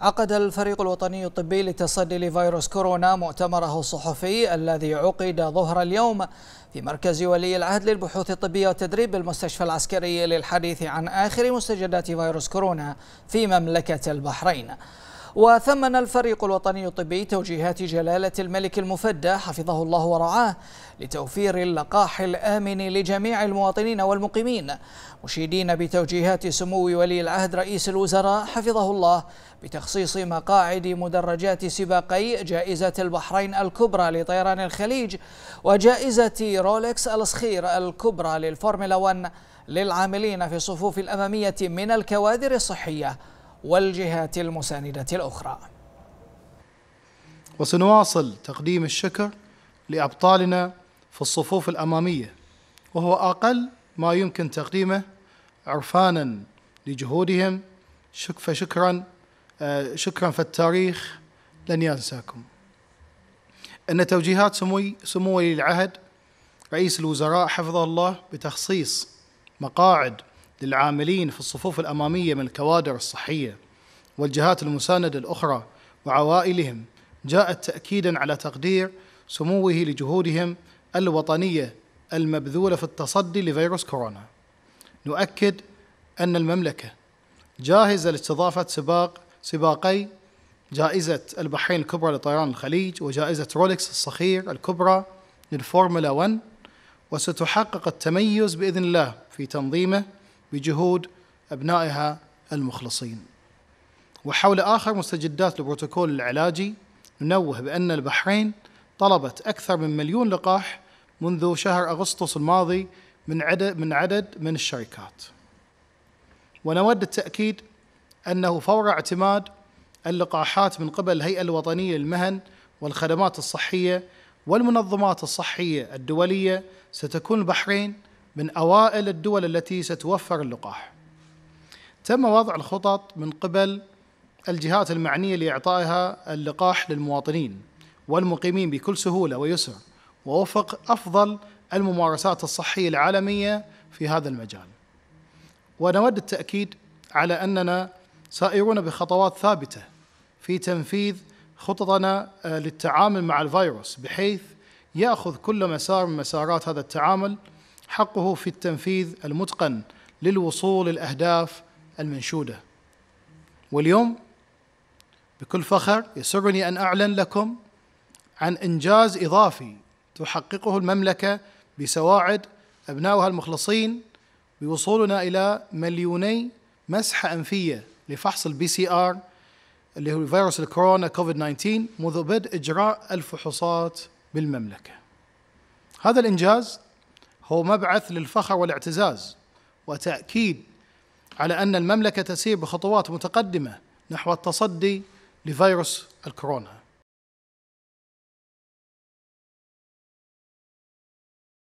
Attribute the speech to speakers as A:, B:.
A: عقد الفريق الوطني الطبي للتصدي لفيروس كورونا مؤتمره الصحفي الذي عقد ظهر اليوم في مركز ولي العهد للبحوث الطبية والتدريب بالمستشفى العسكري للحديث عن آخر مستجدات فيروس كورونا في مملكة البحرين وثمن الفريق الوطني الطبي توجيهات جلالة الملك المفدى حفظه الله ورعاه لتوفير اللقاح الآمن لجميع المواطنين والمقيمين مشيدين بتوجيهات سمو ولي العهد رئيس الوزراء حفظه الله بتخصيص مقاعد مدرجات سباقي جائزة البحرين الكبرى لطيران الخليج وجائزة رولكس الصخير الكبرى للفورمولا 1 للعاملين في الصفوف الأمامية من الكوادر الصحية والجهات المساندة الأخرى
B: وسنواصل تقديم الشكر لأبطالنا في الصفوف الأمامية وهو أقل ما يمكن تقديمه عرفانا لجهودهم فشكرا شكرا آه، فالتاريخ لن ينساكم أن توجيهات سمو سمو ولي العهد رئيس الوزراء حفظه الله بتخصيص مقاعد للعاملين في الصفوف الأمامية من الكوادر الصحية والجهات المساندة الأخرى وعوائلهم جاءت تأكيدا على تقدير سموه لجهودهم الوطنية المبذولة في التصدي لفيروس كورونا نؤكد أن المملكة جاهزة لاستضافة سباق سباقي جائزة البحرين الكبرى لطيران الخليج وجائزة رولكس الصخير الكبرى للفورمولا 1 وستحقق التميز بإذن الله في تنظيمه بجهود أبنائها المخلصين وحول آخر مستجدات البروتوكول العلاجي ننوه بأن البحرين طلبت أكثر من مليون لقاح منذ شهر أغسطس الماضي من عدد من عدد من الشركات ونود التأكيد أنه فور اعتماد اللقاحات من قبل الهيئة الوطنية للمهن والخدمات الصحية والمنظمات الصحية الدولية ستكون البحرين من أوائل الدول التي ستوفر اللقاح تم وضع الخطط من قبل الجهات المعنية لإعطائها اللقاح للمواطنين والمقيمين بكل سهولة ويسر ووفق أفضل الممارسات الصحية العالمية في هذا المجال ونود التأكيد على أننا سائرون بخطوات ثابتة في تنفيذ خططنا آه، للتعامل مع الفيروس بحيث يأخذ كل مسار من مسارات هذا التعامل حقه في التنفيذ المتقن للوصول للأهداف المنشودة واليوم بكل فخر يسرني أن أعلن لكم عن إنجاز إضافي تحققه المملكة بسواعد أبنائها المخلصين بوصولنا إلى مليوني مسحة أنفية لفحص البي سي آر اللي هو فيروس الكورونا كوفيد 19 منذ بدء إجراء الفحوصات بالمملكة هذا الإنجاز هو مبعث للفخر والاعتزاز وتأكيد على أن المملكة تسير بخطوات متقدمة نحو التصدي لفيروس الكورونا